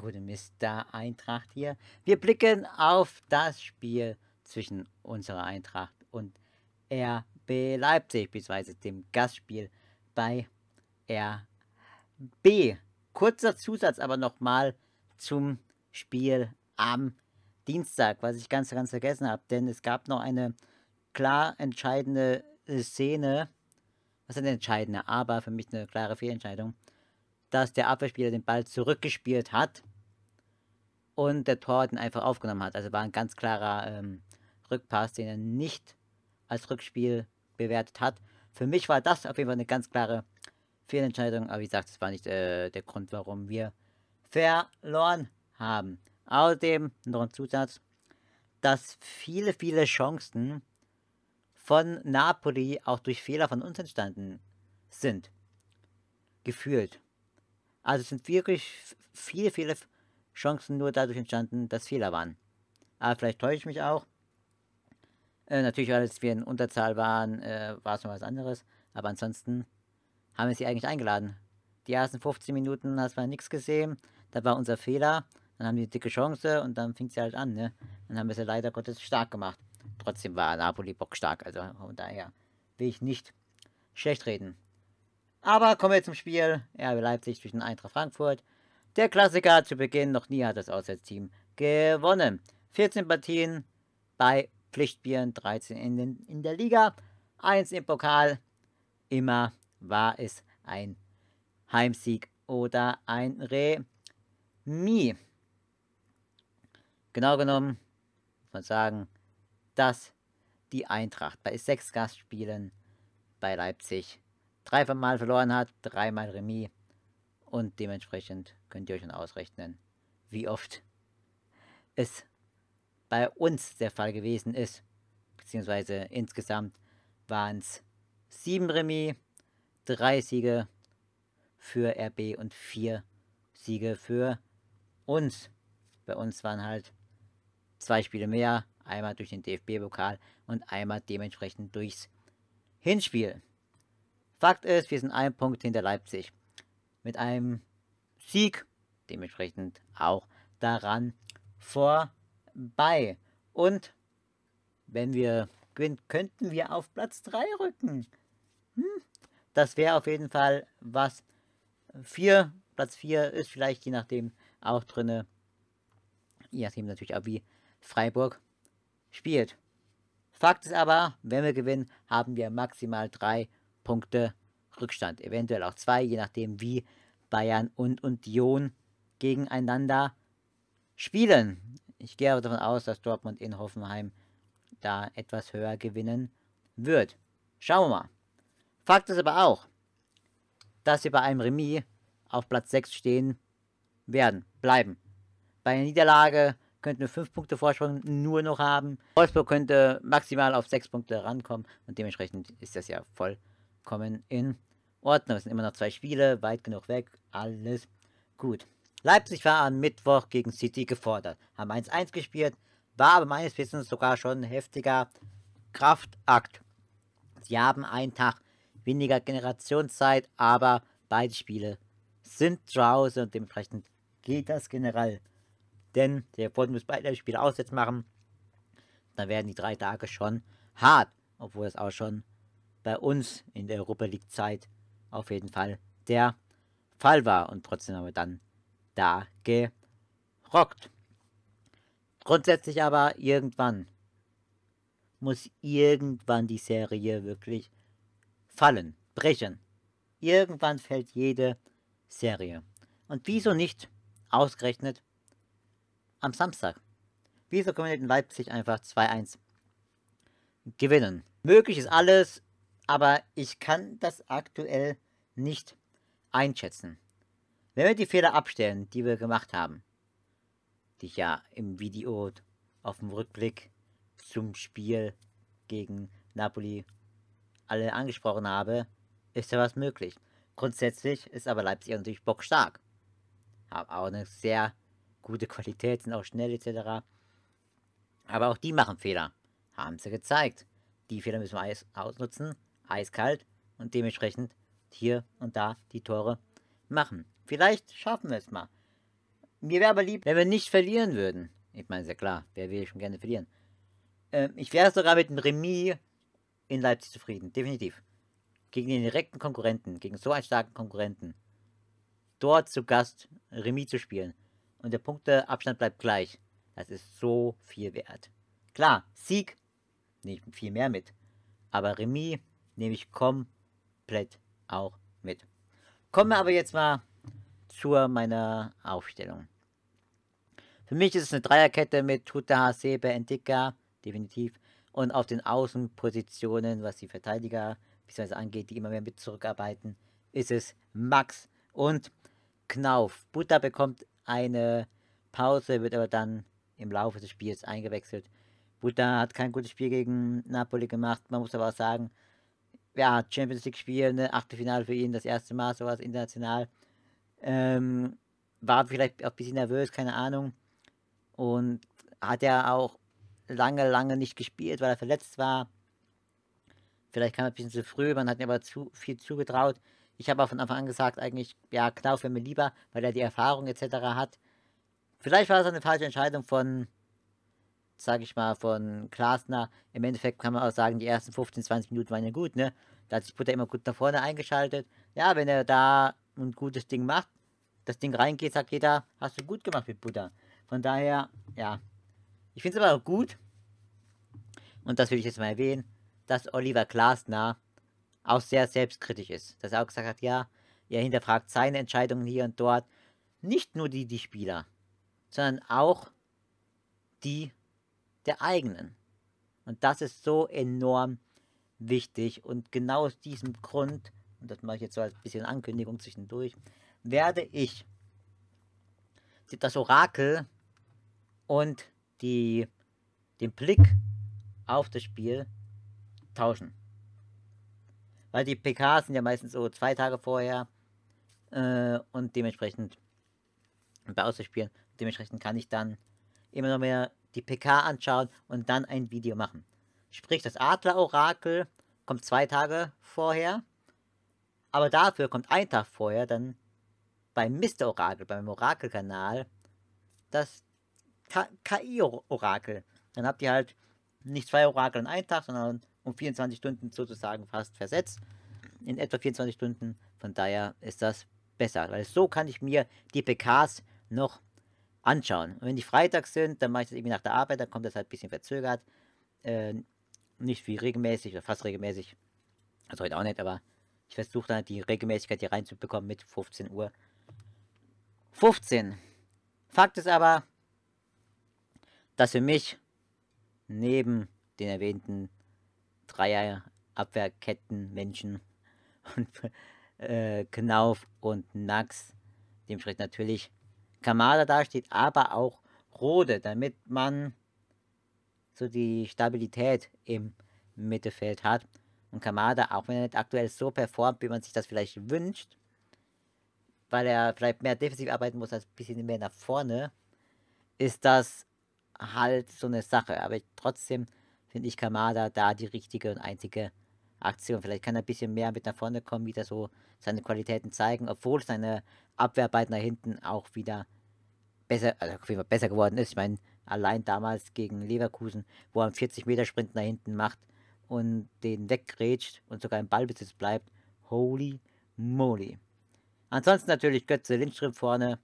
gute gut, Mr. Eintracht hier. Wir blicken auf das Spiel zwischen unserer Eintracht und RB Leipzig, beziehungsweise dem Gastspiel bei RB. Kurzer Zusatz aber nochmal zum Spiel am Dienstag, was ich ganz, ganz vergessen habe, denn es gab noch eine klar entscheidende Szene, was ist eine entscheidende, aber für mich eine klare Fehlentscheidung dass der Abwehrspieler den Ball zurückgespielt hat und der Torwart ihn einfach aufgenommen hat. Also war ein ganz klarer ähm, Rückpass, den er nicht als Rückspiel bewertet hat. Für mich war das auf jeden Fall eine ganz klare Fehlentscheidung, aber wie gesagt, das war nicht äh, der Grund, warum wir verloren haben. Außerdem noch ein Zusatz, dass viele, viele Chancen von Napoli auch durch Fehler von uns entstanden sind. Gefühlt. Also es sind wirklich viele, viele Chancen nur dadurch entstanden, dass Fehler waren. Aber vielleicht täusche ich mich auch. Äh, natürlich, weil wir in Unterzahl waren, äh, war es noch was anderes. Aber ansonsten haben wir sie eigentlich eingeladen. Die ersten 15 Minuten hast man nichts gesehen. Da war unser Fehler. Dann haben die dicke Chance und dann fing sie halt an. Ne? Dann haben wir sie leider Gottes stark gemacht. Trotzdem war Napoli Bock stark. Also von daher will ich nicht schlecht reden. Aber kommen wir zum Spiel. RB Leipzig zwischen Eintracht Frankfurt. Der Klassiker zu Beginn, noch nie hat das Auswärtsteam gewonnen. 14 Partien bei Pflichtbieren, 13 in, den, in der Liga, 1 im Pokal. Immer war es ein Heimsieg oder ein Remis. Genau genommen muss man sagen, dass die Eintracht bei sechs Gastspielen bei Leipzig Dreimal verloren hat, dreimal Remis. Und dementsprechend könnt ihr euch schon ausrechnen, wie oft es bei uns der Fall gewesen ist. Beziehungsweise insgesamt waren es sieben Remis, drei Siege für RB und vier Siege für uns. Bei uns waren halt zwei Spiele mehr, einmal durch den DFB-Pokal und einmal dementsprechend durchs Hinspiel. Fakt ist, wir sind ein Punkt hinter Leipzig. Mit einem Sieg dementsprechend auch daran vorbei. Und wenn wir gewinnen, könnten wir auf Platz 3 rücken. Hm? Das wäre auf jeden Fall was. 4, Platz 4 ist vielleicht je nachdem auch drin. Je nachdem natürlich auch wie Freiburg spielt. Fakt ist aber, wenn wir gewinnen, haben wir maximal 3 Punkte Rückstand, eventuell auch zwei, je nachdem wie Bayern und Union gegeneinander spielen. Ich gehe aber davon aus, dass Dortmund in Hoffenheim da etwas höher gewinnen wird. Schauen wir mal. Fakt ist aber auch, dass sie bei einem Remis auf Platz 6 stehen werden, bleiben. Bei einer Niederlage könnten wir 5 Punkte Vorsprung nur noch haben. Wolfsburg könnte maximal auf 6 Punkte rankommen und dementsprechend ist das ja voll vollkommen in Ordnung. Es sind immer noch zwei Spiele, weit genug weg, alles gut. Leipzig war am Mittwoch gegen City gefordert, haben 1-1 gespielt, war aber meines Wissens sogar schon ein heftiger Kraftakt. Sie haben einen Tag weniger Generationszeit, aber beide Spiele sind zu Hause und dementsprechend geht das generell. Denn der Boden muss beide Spiele aussetzen machen. Dann werden die drei Tage schon hart, obwohl es auch schon bei uns in der Europa League Zeit auf jeden Fall der Fall war. Und trotzdem haben wir dann da gerockt. Grundsätzlich aber irgendwann muss irgendwann die Serie wirklich fallen, brechen. Irgendwann fällt jede Serie. Und wieso nicht ausgerechnet am Samstag? Wieso können wir in Leipzig einfach 2-1 gewinnen? Möglich ist alles, aber ich kann das aktuell nicht einschätzen. Wenn wir die Fehler abstellen, die wir gemacht haben, die ich ja im Video auf dem Rückblick zum Spiel gegen Napoli alle angesprochen habe, ist ja was möglich. Grundsätzlich ist aber Leipzig natürlich bockstark. Haben auch eine sehr gute Qualität, sind auch schnell etc. Aber auch die machen Fehler. Haben sie gezeigt. Die Fehler müssen wir alles ausnutzen eiskalt und dementsprechend hier und da die Tore machen. Vielleicht schaffen wir es mal. Mir wäre aber lieb, wenn wir nicht verlieren würden. Ich meine, sehr klar, wer will schon gerne verlieren. Ähm, ich wäre sogar mit einem Remis in Leipzig zufrieden, definitiv. Gegen den direkten Konkurrenten, gegen so einen starken Konkurrenten, dort zu Gast Remis zu spielen und der Punkteabstand bleibt gleich, das ist so viel wert. Klar, Sieg, nicht viel mehr mit, aber Remis Nehme ich komplett auch mit. Kommen wir aber jetzt mal zu meiner Aufstellung. Für mich ist es eine Dreierkette mit Tuta, Sebe, Entika, definitiv. Und auf den Außenpositionen, was die Verteidiger bzw. angeht, die immer mehr mit zurückarbeiten, ist es Max und Knauf. Butter bekommt eine Pause, wird aber dann im Laufe des Spiels eingewechselt. Butter hat kein gutes Spiel gegen Napoli gemacht. Man muss aber auch sagen, ja, Champions League spielen, ne? Achtelfinale für ihn, das erste Mal sowas international. Ähm, war vielleicht auch ein bisschen nervös, keine Ahnung. Und hat ja auch lange, lange nicht gespielt, weil er verletzt war. Vielleicht kam er ein bisschen zu früh, man hat ihm aber zu viel zugetraut. Ich habe auch von Anfang an gesagt, eigentlich, ja, Knauf wäre mir lieber, weil er die Erfahrung etc. hat. Vielleicht war es eine falsche Entscheidung von sage ich mal, von Klasner, im Endeffekt kann man auch sagen, die ersten 15, 20 Minuten waren ja gut, ne? Da hat sich Butter immer gut nach vorne eingeschaltet. Ja, wenn er da ein gutes Ding macht, das Ding reingeht, sagt jeder, hast du gut gemacht mit Butter. Von daher, ja. Ich finde es aber auch gut, und das will ich jetzt mal erwähnen, dass Oliver Glasner auch sehr selbstkritisch ist. Dass er auch gesagt hat, ja, er hinterfragt seine Entscheidungen hier und dort. Nicht nur die, die Spieler, sondern auch die der eigenen. Und das ist so enorm wichtig. Und genau aus diesem Grund, und das mache ich jetzt so als bisschen Ankündigung zwischendurch, werde ich das Orakel und die, den Blick auf das Spiel tauschen. Weil die PKs sind ja meistens so zwei Tage vorher äh, und dementsprechend bei Auszuspielen, dementsprechend kann ich dann immer noch mehr die PK anschauen und dann ein Video machen. Sprich, das Adler-Orakel kommt zwei Tage vorher, aber dafür kommt ein Tag vorher dann beim Mr. Orakel, beim Orakelkanal, das KI-Orakel. Dann habt ihr halt nicht zwei Orakel in einem Tag, sondern um 24 Stunden sozusagen fast versetzt. In etwa 24 Stunden. Von daher ist das besser. Weil so kann ich mir die PKs noch anschauen. Und wenn die freitags sind, dann mache ich das irgendwie nach der Arbeit, dann kommt das halt ein bisschen verzögert. Äh, nicht wie regelmäßig oder fast regelmäßig. Also heute auch nicht, aber ich versuche dann die Regelmäßigkeit hier reinzubekommen mit 15 Uhr. 15. Fakt ist aber, dass für mich neben den erwähnten Dreierabwehrketten Menschen und äh, Knauf und Nax, dementsprechend natürlich Kamada dasteht, aber auch Rode, damit man so die Stabilität im Mittelfeld hat. Und Kamada, auch wenn er nicht aktuell so performt, wie man sich das vielleicht wünscht, weil er vielleicht mehr defensiv arbeiten muss als ein bisschen mehr nach vorne, ist das halt so eine Sache. Aber trotzdem finde ich Kamada da die richtige und einzige Aktion. Vielleicht kann er ein bisschen mehr mit nach vorne kommen, wieder so seine Qualitäten zeigen, obwohl seine Abwehrarbeit nach hinten auch wieder besser, also auf jeden Fall besser geworden ist. Ich meine, allein damals gegen Leverkusen, wo er einen 40-Meter-Sprint nach hinten macht und den wegrätscht und sogar im Ballbesitz bleibt. Holy moly. Ansonsten natürlich Götze Lindström vorne.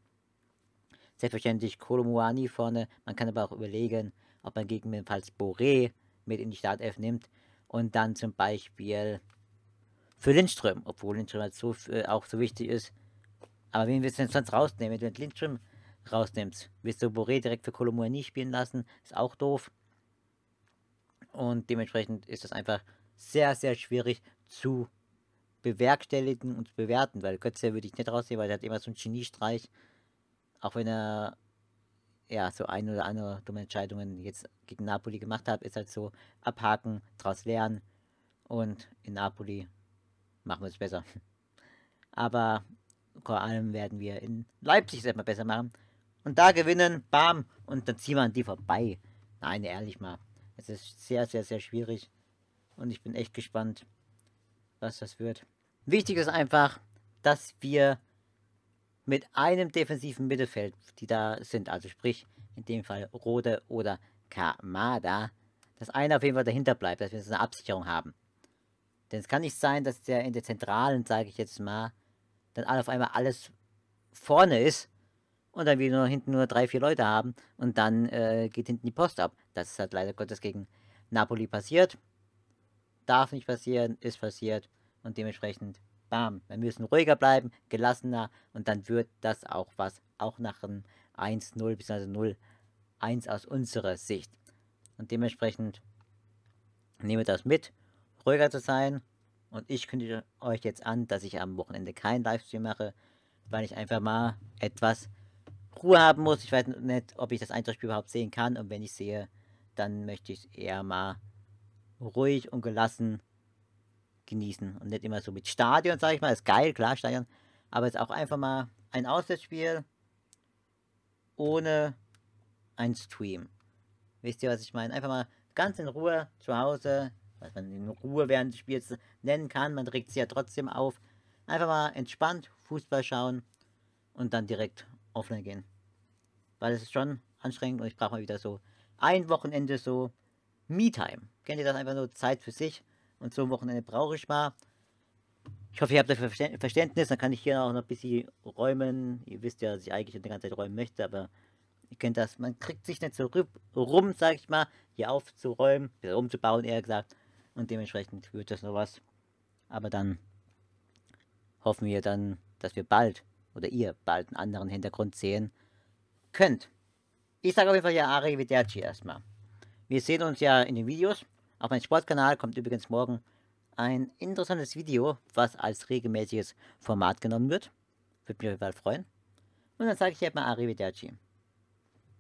Selbstverständlich Kolomuani vorne. Man kann aber auch überlegen, ob man gegebenenfalls Boré mit in die Startelf nimmt. Und dann zum Beispiel für Lindström, obwohl Lindström halt so, äh, auch so wichtig ist. Aber wen willst du denn sonst rausnehmen? Wenn du mit Lindström rausnimmst. Willst du Boré direkt für nie spielen lassen, ist auch doof. Und dementsprechend ist das einfach sehr, sehr schwierig zu bewerkstelligen und zu bewerten, weil Götze würde ich nicht rausnehmen, weil er hat immer so einen Geniestreich, auch wenn er ja so ein oder andere dumme Entscheidungen jetzt gegen Napoli gemacht hat, ist halt so, abhaken, draus lernen und in Napoli machen wir es besser. Aber vor allem werden wir in Leipzig es erstmal besser machen und da gewinnen, bam, und dann ziehen wir an die vorbei. Nein, ehrlich mal, es ist sehr, sehr, sehr schwierig und ich bin echt gespannt, was das wird. Wichtig ist einfach, dass wir mit einem defensiven Mittelfeld, die da sind, also sprich in dem Fall Rode oder Kamada, dass einer auf jeden Fall dahinter bleibt, dass wir so eine Absicherung haben. Denn es kann nicht sein, dass der in der Zentralen, sage ich jetzt mal, dann auf einmal alles vorne ist und dann wieder hinten nur drei, vier Leute haben und dann äh, geht hinten die Post ab. Das ist halt leider Gottes gegen Napoli passiert. Darf nicht passieren, ist passiert und dementsprechend, bam, wir müssen ruhiger bleiben, gelassener und dann wird das auch was, auch nach einem 1-0 bzw. 0-1 aus unserer Sicht. Und dementsprechend nehme das mit, ruhiger zu sein. Und ich kündige euch jetzt an, dass ich am Wochenende keinen Livestream mache, weil ich einfach mal etwas Ruhe haben muss. Ich weiß nicht, ob ich das Eindruckspiel überhaupt sehen kann. Und wenn ich sehe, dann möchte ich es eher mal ruhig und gelassen genießen. Und nicht immer so mit Stadion, sage ich mal. ist geil, klar, Stadion. Aber es ist auch einfach mal ein Auswärtsspiel ohne ein Stream. Wisst ihr, was ich meine? Einfach mal ganz in Ruhe zu Hause, was man in Ruhe während des Spiels nennen kann. Man regt sich ja trotzdem auf. Einfach mal entspannt Fußball schauen und dann direkt offline gehen. Weil es ist schon anstrengend und ich brauche mal wieder so ein Wochenende so Me-Time. Kennt ihr das einfach nur Zeit für sich? Und so ein Wochenende brauche ich mal. Ich hoffe, ihr habt dafür Verständnis. Dann kann ich hier auch noch ein bisschen räumen. Ihr wisst ja, dass ich eigentlich die ganze Zeit räumen möchte, aber ihr kennt das. Man kriegt sich nicht so rum, sag ich mal, hier aufzuräumen, umzubauen, eher gesagt. Und dementsprechend wird das noch was. Aber dann hoffen wir dann, dass wir bald oder ihr bald einen anderen Hintergrund sehen könnt. Ich sage auf jeden Fall ja Arrivederci erstmal. Wir sehen uns ja in den Videos. Auf meinem Sportkanal kommt übrigens morgen ein interessantes Video, was als regelmäßiges Format genommen wird. Würde mich auf jeden Fall freuen. Und dann sage ich jetzt mal Arrivederci.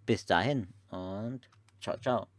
Bis dahin und ciao, ciao.